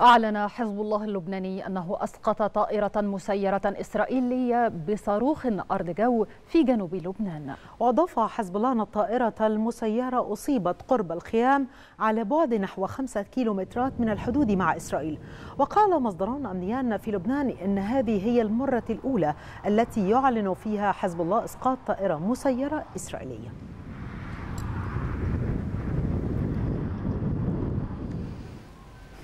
أعلن حزب الله اللبناني أنه أسقط طائرة مسيرة إسرائيلية بصاروخ أرض جو في جنوب لبنان وأضاف حزب الله أن الطائرة المسيرة أصيبت قرب الخيام على بعد نحو خمسة كيلومترات من الحدود مع إسرائيل وقال مصدران أمنيان في لبنان أن هذه هي المرة الأولى التي يعلن فيها حزب الله إسقاط طائرة مسيرة إسرائيلية